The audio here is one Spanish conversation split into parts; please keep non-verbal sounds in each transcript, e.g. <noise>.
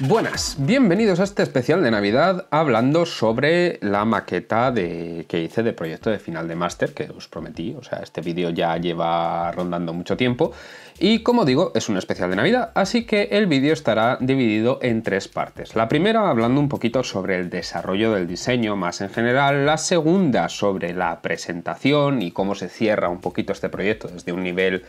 Buenas, bienvenidos a este especial de Navidad hablando sobre la maqueta de, que hice de proyecto de final de máster que os prometí. O sea, este vídeo ya lleva rondando mucho tiempo y como digo, es un especial de Navidad, así que el vídeo estará dividido en tres partes. La primera hablando un poquito sobre el desarrollo del diseño más en general, la segunda sobre la presentación y cómo se cierra un poquito este proyecto desde un nivel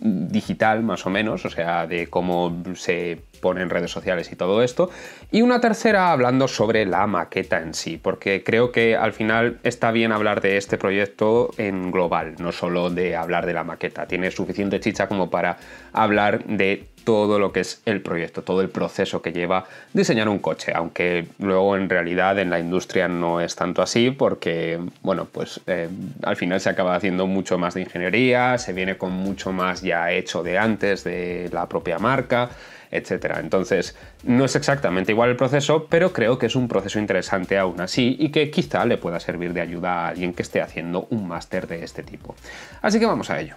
digital más o menos, o sea, de cómo se ponen redes sociales y todo esto, y una tercera hablando sobre la maqueta en sí, porque creo que al final está bien hablar de este proyecto en global, no solo de hablar de la maqueta, tiene suficiente chicha como para hablar de todo lo que es el proyecto, todo el proceso que lleva diseñar un coche, aunque luego en realidad en la industria no es tanto así porque, bueno, pues eh, al final se acaba haciendo mucho más de ingeniería, se viene con mucho más ya hecho de antes de la propia marca, etcétera. Entonces, no es exactamente igual el proceso, pero creo que es un proceso interesante aún así y que quizá le pueda servir de ayuda a alguien que esté haciendo un máster de este tipo. Así que vamos a ello.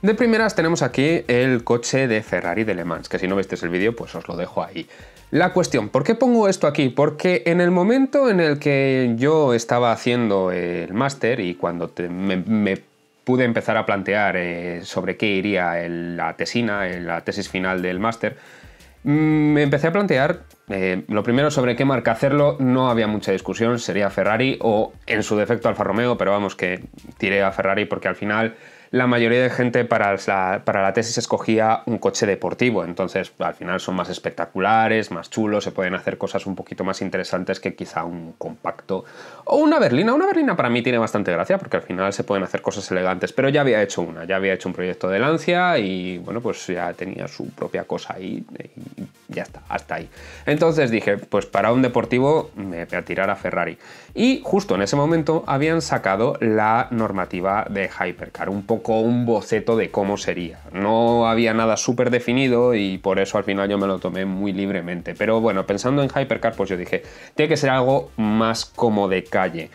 De primeras tenemos aquí el coche de Ferrari de Le Mans, que si no visteis el vídeo pues os lo dejo ahí. La cuestión, ¿por qué pongo esto aquí? Porque en el momento en el que yo estaba haciendo el máster y cuando me, pude empezar a plantear eh, sobre qué iría la tesina, eh, la tesis final del máster, mm, me empecé a plantear, eh, lo primero sobre qué marca hacerlo, no había mucha discusión, sería Ferrari o en su defecto Alfa Romeo, pero vamos que tiré a Ferrari porque al final la mayoría de gente para la, para la tesis escogía un coche deportivo, entonces al final son más espectaculares, más chulos, se pueden hacer cosas un poquito más interesantes que quizá un compacto o una berlina. Una berlina para mí tiene bastante gracia porque al final se pueden hacer cosas elegantes, pero ya había hecho una, ya había hecho un proyecto de Lancia y bueno, pues ya tenía su propia cosa ahí y, ya está, hasta ahí. Entonces dije, pues para un deportivo me voy a tirar a Ferrari. Y justo en ese momento habían sacado la normativa de Hypercar, un poco un boceto de cómo sería. No había nada súper definido y por eso al final yo me lo tomé muy libremente. Pero bueno, pensando en Hypercar, pues yo dije, tiene que ser algo más como de calle.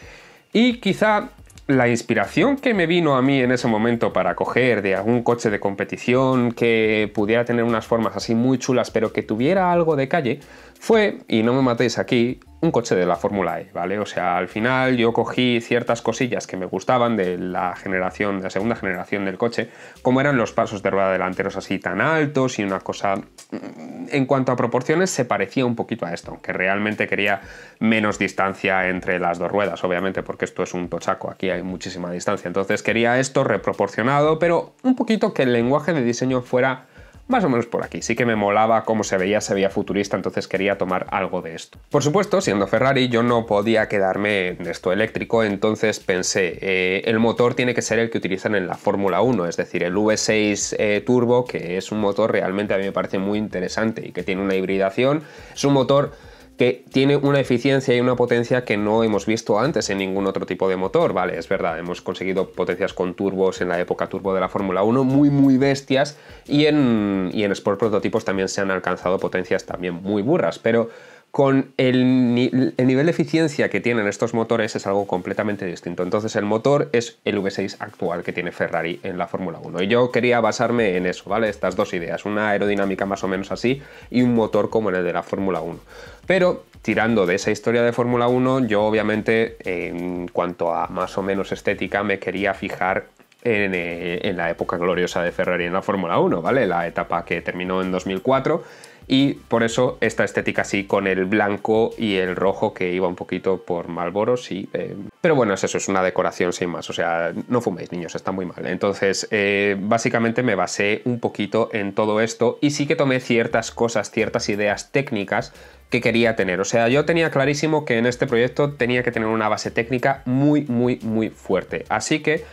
Y quizá la inspiración que me vino a mí en ese momento para coger de algún coche de competición que pudiera tener unas formas así muy chulas, pero que tuviera algo de calle, fue, y no me matéis aquí, un coche de la Fórmula E, ¿vale? O sea, al final yo cogí ciertas cosillas que me gustaban de la generación, de la segunda generación del coche, como eran los pasos de rueda delanteros así tan altos y una cosa... Mm, en cuanto a proporciones, se parecía un poquito a esto, aunque realmente quería menos distancia entre las dos ruedas, obviamente, porque esto es un tochaco, aquí hay muchísima distancia. Entonces quería esto reproporcionado, pero un poquito que el lenguaje de diseño fuera más o menos por aquí. Sí que me molaba cómo se veía, se veía futurista, entonces quería tomar algo de esto. Por supuesto, siendo Ferrari, yo no podía quedarme en esto eléctrico, entonces pensé, eh, el motor tiene que ser el que utilizan en la Fórmula 1, es decir, el V6 eh, Turbo, que es un motor realmente a mí me parece muy interesante y que tiene una hibridación, es un motor que tiene una eficiencia y una potencia que no hemos visto antes en ningún otro tipo de motor, ¿vale? Es verdad, hemos conseguido potencias con turbos en la época turbo de la Fórmula 1 muy, muy bestias y en, y en Sport prototipos también se han alcanzado potencias también muy burras, pero con el, nivel de eficiencia que tienen estos motores es algo completamente distinto. Entonces el motor es el V6 actual que tiene Ferrari en la Fórmula 1. Y yo quería basarme en eso, ¿vale? Estas dos ideas, una aerodinámica más o menos así y un motor como el de la Fórmula 1. Pero tirando de esa historia de Fórmula 1, yo obviamente en cuanto a más o menos estética me quería fijar en, eh, en la época gloriosa de Ferrari en la Fórmula 1, ¿vale? La etapa que terminó en 2004 y por eso esta estética así con el blanco y el rojo que iba un poquito por Malboros sí. Eh, pero bueno, es eso, es una decoración sin más, o sea, no fuméis niños, está muy mal. Entonces, eh, básicamente me basé un poquito en todo esto y sí que tomé ciertas cosas, ciertas ideas técnicas que quería tener. O sea, yo tenía clarísimo que en este proyecto tenía que tener una base técnica muy, muy, muy fuerte. Así que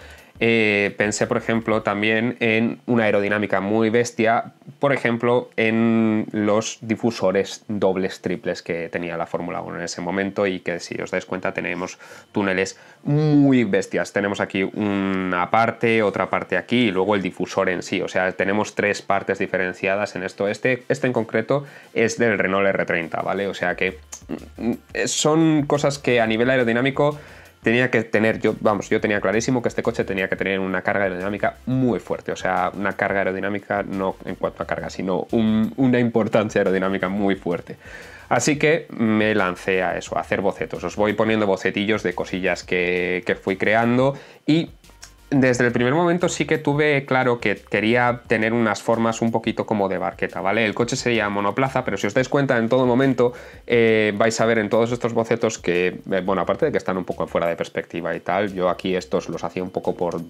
eh, pensé, por ejemplo, también en una aerodinámica muy bestia, por ejemplo, en los difusores dobles, triples que tenía la Fórmula 1 en ese momento y que si os dais cuenta tenemos túneles muy bestias. Tenemos aquí una parte, otra parte aquí y luego el difusor en sí. O sea, tenemos tres partes diferenciadas en esto. Este, este en concreto es del Renault R30, ¿vale? O sea que mm, mm, son cosas que a nivel aerodinámico tenía que tener, yo, vamos, yo tenía clarísimo que este coche tenía que tener una carga aerodinámica muy fuerte, o sea, una carga aerodinámica no en cuanto a carga, sino una importancia aerodinámica muy fuerte. Así que me lancé a eso, a hacer bocetos. Os voy poniendo bocetillos de cosillas que, que fui creando y desde el primer momento sí que tuve claro que quería tener unas formas un poquito como de barqueta, ¿vale? El coche sería monoplaza, pero si os dais cuenta, en todo momento eh, vais a ver en todos estos bocetos que, eh, bueno, aparte de que están un poco fuera de perspectiva y tal, yo aquí estos los hacía un poco por,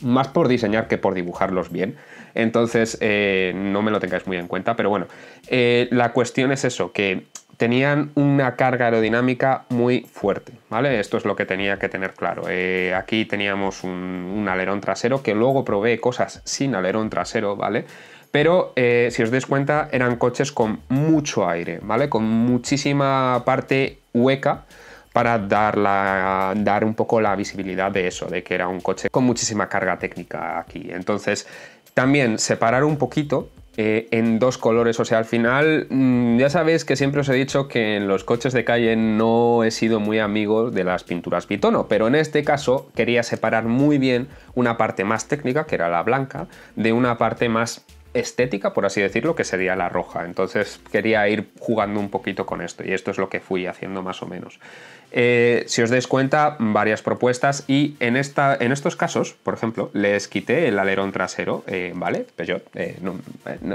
más por diseñar que por dibujarlos bien, entonces eh, no me lo tengáis muy en cuenta, pero bueno, la cuestión es eso, que tenían una carga aerodinámica muy fuerte, ¿vale? Esto es lo que tenía que tener claro. Eh, aquí teníamos un, alerón trasero que luego probé cosas sin alerón trasero, ¿vale? Pero eh, si os dais cuenta, eran coches con mucho aire, ¿vale? Con muchísima parte hueca para dar un poco la visibilidad de eso, de que era un coche con muchísima carga técnica aquí. Entonces, también separar un poquito eh, en dos colores. O sea, al final, mm, ya sabéis que siempre os he dicho que en los coches de calle no he sido muy amigo de las pinturas bitono, pero en este caso quería separar muy bien una parte más técnica, que era la blanca, de una parte más estética, por así decirlo, que sería la roja. Entonces quería ir jugando un poquito con esto y esto es lo que fui haciendo más o menos. Eh, si os dais cuenta, varias propuestas y en, esta, en estos casos, por ejemplo, les quité el alerón trasero, eh, ¿vale? Pero yo eh, no,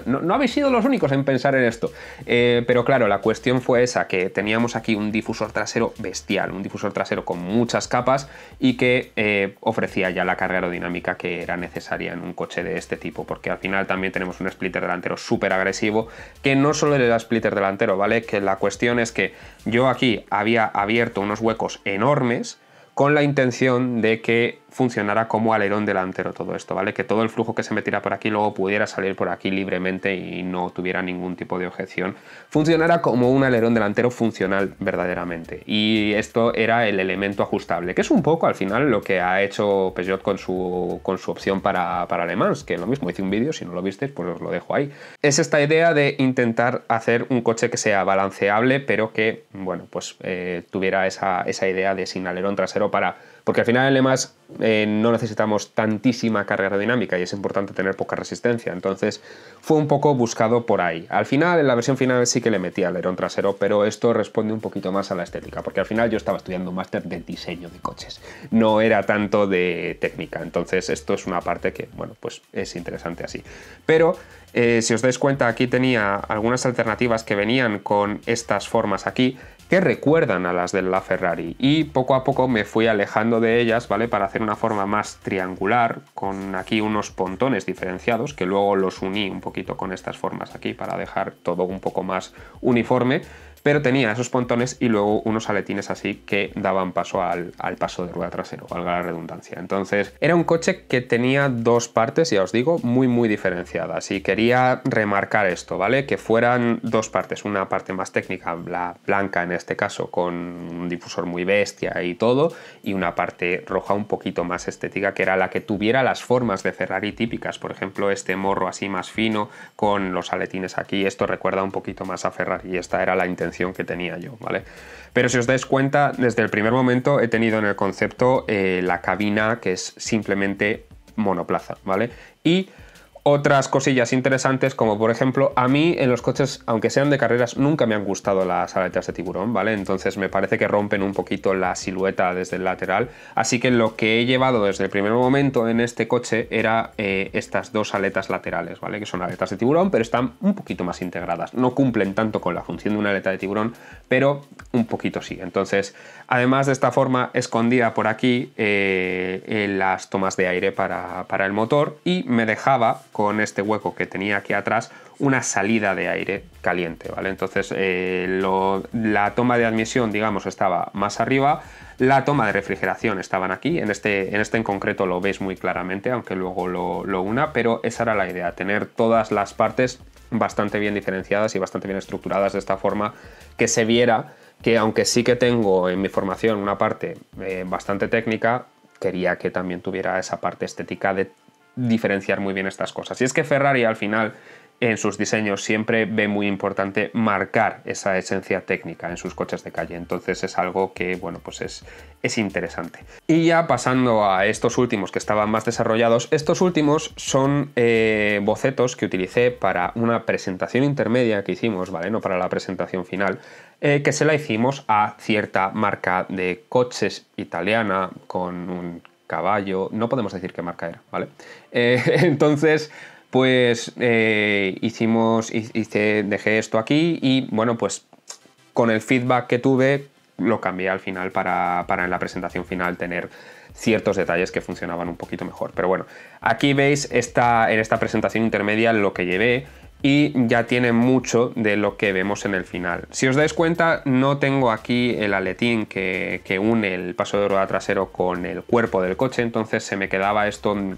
no, no, habéis sido los únicos en pensar en esto. pero claro, la cuestión fue esa, que teníamos aquí un difusor trasero bestial, un difusor trasero con muchas capas y que ofrecía ya la carga aerodinámica que era necesaria en un coche de este tipo, porque al final también tenemos un splitter delantero súper agresivo, que no solo era splitter delantero, ¿vale? Que la cuestión es que yo aquí había abierto unos huecos enormes, con la intención de que funcionara como alerón delantero todo esto, ¿vale? Que todo el flujo que se metiera por aquí luego pudiera salir por aquí libremente y no tuviera ningún tipo de objeción. Funcionara como un alerón delantero funcional verdaderamente. Y esto era el elemento ajustable, que es un poco al final lo que ha hecho Peugeot con su, con su opción para, para que lo mismo hice un vídeo, si no lo visteis, pues os lo dejo ahí. Es esta idea de intentar hacer un coche que sea balanceable, pero que, bueno, pues eh, tuviera esa, esa idea de sin alerón trasero para... Porque al final además eh, no necesitamos tantísima carga aerodinámica y es importante tener poca resistencia. Entonces fue un poco buscado por ahí. Al final, en la versión final sí que le metí alerón trasero, pero esto responde un poquito más a la estética, porque al final yo estaba estudiando un máster de diseño de coches, no era tanto de técnica. Entonces esto es una parte que, bueno, pues es interesante así. Pero eh, si os dais cuenta, aquí tenía algunas alternativas que venían con estas formas aquí que recuerdan a las de la Ferrari y poco a poco me fui alejando de ellas, ¿vale? Para hacer una forma más triangular con aquí unos pontones diferenciados que luego los uní un poquito con estas formas aquí para dejar todo un poco más uniforme pero tenía esos pontones y luego unos aletines así que daban paso al, paso de rueda trasero, valga la redundancia. Entonces, era un coche que tenía dos partes, ya os digo, muy, muy diferenciadas. Y quería remarcar esto, ¿vale? Que fueran dos partes, una parte más técnica, la blanca en este caso, con un difusor muy bestia y todo, y una parte roja un poquito más estética, que era la que tuviera las formas de Ferrari típicas, por ejemplo, este morro así más fino, con los aletines aquí, esto recuerda un poquito más a Ferrari, y esta era la intención que tenía yo, ¿vale? Pero si os dais cuenta, desde el primer momento he tenido en el concepto eh, la cabina que es simplemente monoplaza, ¿vale? Y otras cosillas interesantes, como por ejemplo, a mí en los coches, aunque sean de carreras, nunca me han gustado las aletas de tiburón, ¿vale? Entonces me parece que rompen un poquito la silueta desde el lateral. Así que lo que he llevado desde el primer momento en este coche era eh, estas dos aletas laterales, ¿vale? Que son aletas de tiburón, pero están un poquito más integradas. No cumplen tanto con la función de una aleta de tiburón, pero un poquito sí. Entonces, además de esta forma, escondía por aquí eh, eh, las tomas de aire para, para el motor y me dejaba con este hueco que tenía aquí atrás una salida de aire caliente, ¿vale? Entonces eh, la toma de admisión, digamos, estaba más arriba, la toma de refrigeración estaban aquí, en este en, este en concreto lo veis muy claramente, aunque luego lo, una, pero esa era la idea, tener todas las partes bastante bien diferenciadas y bastante bien estructuradas de esta forma que se viera que aunque sí que tengo en mi formación una parte eh, bastante técnica, quería que también tuviera esa parte estética de diferenciar muy bien estas cosas. Y es que Ferrari al final en sus diseños siempre ve muy importante marcar esa esencia técnica en sus coches de calle. Entonces es algo que, bueno, pues es, es interesante. Y ya pasando a estos últimos que estaban más desarrollados, estos últimos son eh, bocetos que utilicé para una presentación intermedia que hicimos, ¿vale? No para la presentación final, eh, que se la hicimos a cierta marca de coches italiana con un caballo, no podemos decir qué marca era, ¿vale? Eh, <laughs> entonces, pues eh, hicimos, hice, dejé esto aquí y bueno, pues con el feedback que tuve, lo cambié al final para, para en la presentación final tener ciertos detalles que funcionaban un poquito mejor. Pero bueno, aquí veis esta, en esta presentación intermedia lo que llevé y ya tiene mucho de lo que vemos en el final. Si os dais cuenta, no tengo aquí el aletín que, une el paso de rueda trasero con el cuerpo del coche, entonces se me quedaba esto un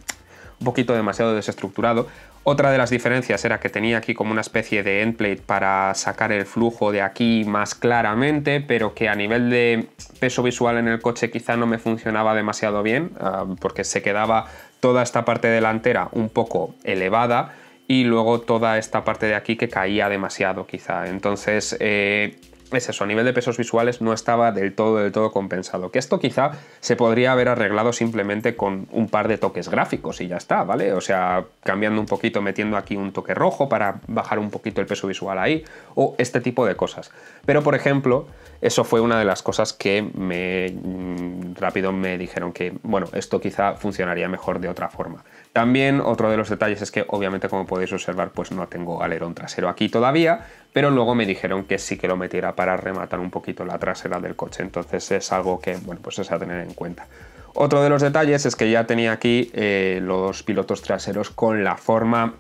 poquito demasiado desestructurado. Otra de las diferencias era que tenía aquí como una especie de endplate para sacar el flujo de aquí más claramente, pero que a nivel de peso visual en el coche quizá no me funcionaba demasiado bien, ah, porque se quedaba toda esta parte delantera un poco elevada, y luego toda esta parte de aquí que caía demasiado quizá. Entonces eh, es eso, a nivel de pesos visuales no estaba del todo, del todo compensado. Que esto quizá se podría haber arreglado simplemente con un par de toques gráficos y ya está, ¿vale? O sea, cambiando un poquito, metiendo aquí un toque rojo para bajar un poquito el peso visual ahí, o este tipo de cosas. Pero, por ejemplo, eso fue una de las cosas que me mm, rápido me dijeron que, bueno, esto quizá funcionaría mejor de otra forma. También otro de los detalles es que, obviamente, como podéis observar, pues no tengo alerón trasero aquí todavía, pero luego me dijeron que sí que lo metiera para rematar un poquito la trasera del coche, entonces es algo que, bueno, pues es a tener en cuenta. Otro de los detalles es que ya tenía aquí eh, los pilotos traseros con la forma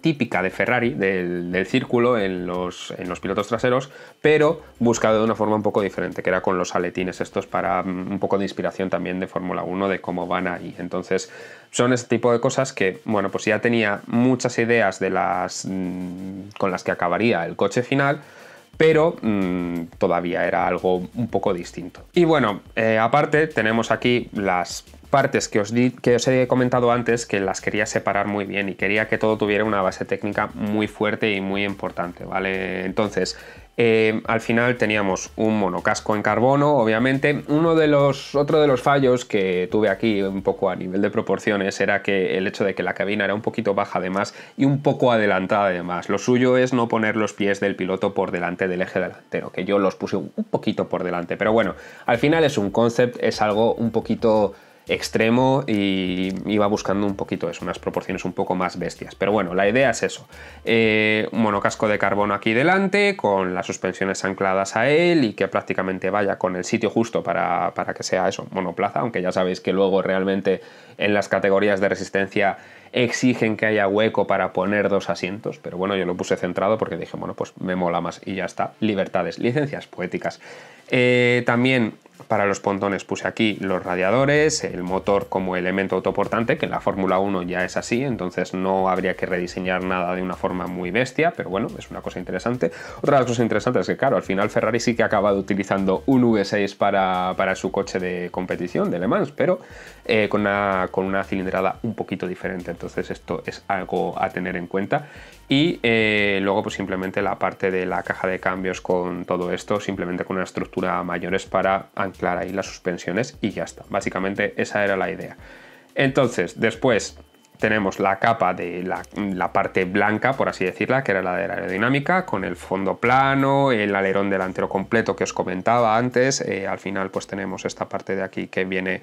típica de Ferrari, del, círculo en los, en los, pilotos traseros, pero buscado de una forma un poco diferente, que era con los aletines estos para mm, un poco de inspiración también de Fórmula 1, de cómo van ahí. Entonces, son ese tipo de cosas que, bueno, pues ya tenía muchas ideas de las, mm, con las que acabaría el coche final, pero mm, todavía era algo un poco distinto. Y bueno, eh, aparte tenemos aquí las partes que os, que os he comentado antes que las quería separar muy bien y quería que todo tuviera una base técnica muy fuerte y muy importante, ¿vale? Entonces, eh, al final teníamos un monocasco en carbono, obviamente. Uno de los, otro de los fallos que tuve aquí un poco a nivel de proporciones era que el hecho de que la cabina era un poquito baja además y un poco adelantada además. Lo suyo es no poner los pies del piloto por delante del eje delantero, que yo los puse un poquito por delante. Pero bueno, al final es un concept, es algo un poquito extremo y iba buscando un poquito eso, unas proporciones un poco más bestias. Pero bueno, la idea es eso. Eh, un monocasco de carbono aquí delante, con las suspensiones ancladas a él y que prácticamente vaya con el sitio justo para, para que sea eso, monoplaza, aunque ya sabéis que luego realmente en las categorías de resistencia exigen que haya hueco para poner dos asientos, pero bueno, yo lo puse centrado porque dije, bueno, pues me mola más y ya está. Libertades, licencias poéticas. Eh, también para los pontones puse aquí los radiadores, el motor como elemento autoportante, que en la Fórmula 1 ya es así, entonces no habría que rediseñar nada de una forma muy bestia, pero bueno, es una cosa interesante. Otra de las cosas interesantes es que, claro, al final Ferrari sí que ha acabado utilizando un V6 para, su coche de competición de Le Mans, pero eh, con, una, con una cilindrada un poquito diferente, entonces esto es algo a tener en cuenta. Y eh, luego, pues simplemente la parte de la caja de cambios con todo esto, simplemente con una estructura mayores para anclar ahí las suspensiones y ya está. Básicamente esa era la idea. Entonces, después tenemos la capa de la, parte blanca, por así decirla, que era la de la aerodinámica, con el fondo plano, el alerón delantero completo que os comentaba antes. Eh, al final, pues tenemos esta parte de aquí que viene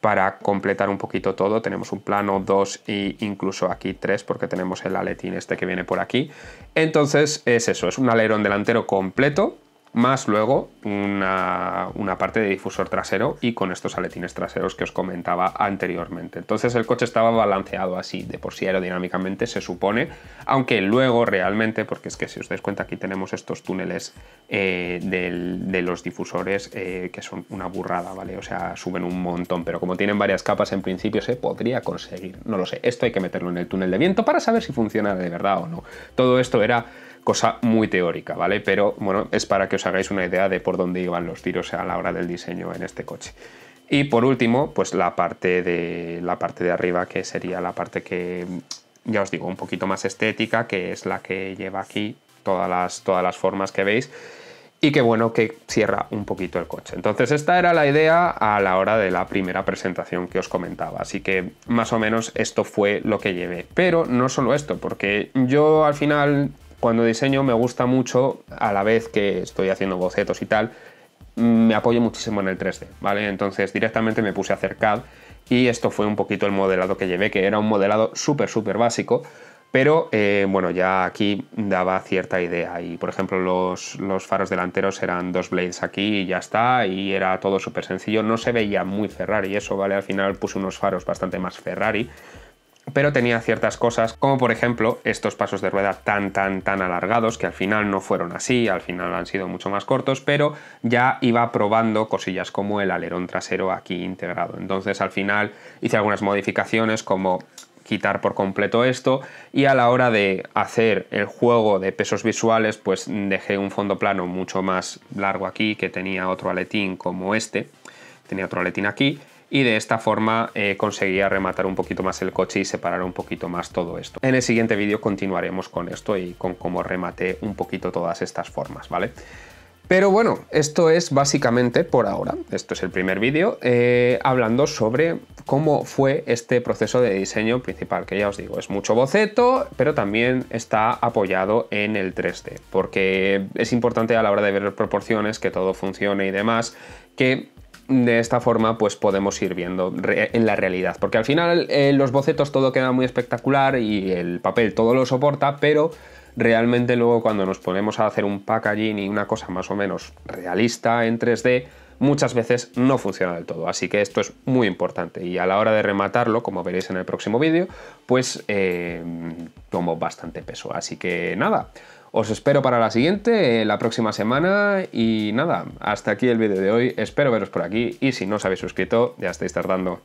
para completar un poquito todo tenemos un plano 2 e incluso aquí tres, porque tenemos el aletín este que viene por aquí. Entonces es eso, es un alerón delantero completo más luego una, parte de difusor trasero y con estos aletines traseros que os comentaba anteriormente. Entonces el coche estaba balanceado así, de por sí aerodinámicamente se supone, aunque luego realmente, porque es que si os dais cuenta aquí tenemos estos túneles eh, de los difusores eh, que son una burrada, ¿vale? O sea, suben un montón, pero como tienen varias capas en principio se podría conseguir, no lo sé, esto hay que meterlo en el túnel de viento para saber si funciona de verdad o no. Todo esto era cosa muy teórica, ¿vale? Pero bueno, es para que os hagáis una idea de por dónde iban los tiros a la hora del diseño en este coche. Y por último, pues la parte de, la parte de arriba, que sería la parte que, ya os digo, un poquito más estética, que es la que lleva aquí todas las, todas las formas que veis y que bueno que cierra un poquito el coche. Entonces esta era la idea a la hora de la primera presentación que os comentaba, así que más o menos esto fue lo que llevé. Pero no solo esto, porque yo al final cuando diseño me gusta mucho, a la vez que estoy haciendo bocetos y tal, mm, me apoyo muchísimo en el 3D, ¿vale? Entonces directamente me puse a hacer CAD y esto fue un poquito el modelado que llevé, que era un modelado súper, súper básico, pero eh, bueno, ya aquí daba cierta idea y por ejemplo los, los, faros delanteros eran dos blades aquí y ya está y era todo súper sencillo, no se veía muy Ferrari eso, ¿vale? Al final puse unos faros bastante más Ferrari, pero tenía ciertas cosas, como por ejemplo estos pasos de rueda tan, tan, tan alargados, que al final no fueron así, al final han sido mucho más cortos, pero ya iba probando cosillas como el alerón trasero aquí integrado. Entonces al final hice algunas modificaciones como quitar por completo esto y a la hora de hacer el juego de pesos visuales pues dejé un fondo plano mucho más largo aquí que tenía otro aletín como este tenía otro aletín aquí y de esta forma eh, conseguía rematar un poquito más el coche y separar un poquito más todo esto. En el siguiente vídeo continuaremos con esto y con cómo remate un poquito todas estas formas, ¿vale? Pero bueno, esto es básicamente por ahora, esto es el primer vídeo, eh, hablando sobre cómo fue este proceso de diseño principal, que ya os digo, es mucho boceto, pero también está apoyado en el 3D, porque es importante a la hora de ver proporciones, que todo funcione y demás, que de esta forma pues podemos ir viendo en la realidad. Porque al final eh, los bocetos todo queda muy espectacular y el papel todo lo soporta, pero realmente luego cuando nos ponemos a hacer un packaging y una cosa más o menos realista en 3D, muchas veces no funciona del todo. Así que esto es muy importante y a la hora de rematarlo, como veréis en el próximo vídeo, pues eh, tomo bastante peso. Así que nada. Os espero para la siguiente, eh, la próxima semana y nada, hasta aquí el vídeo de hoy, espero veros por aquí y si no os habéis suscrito ya estáis tardando.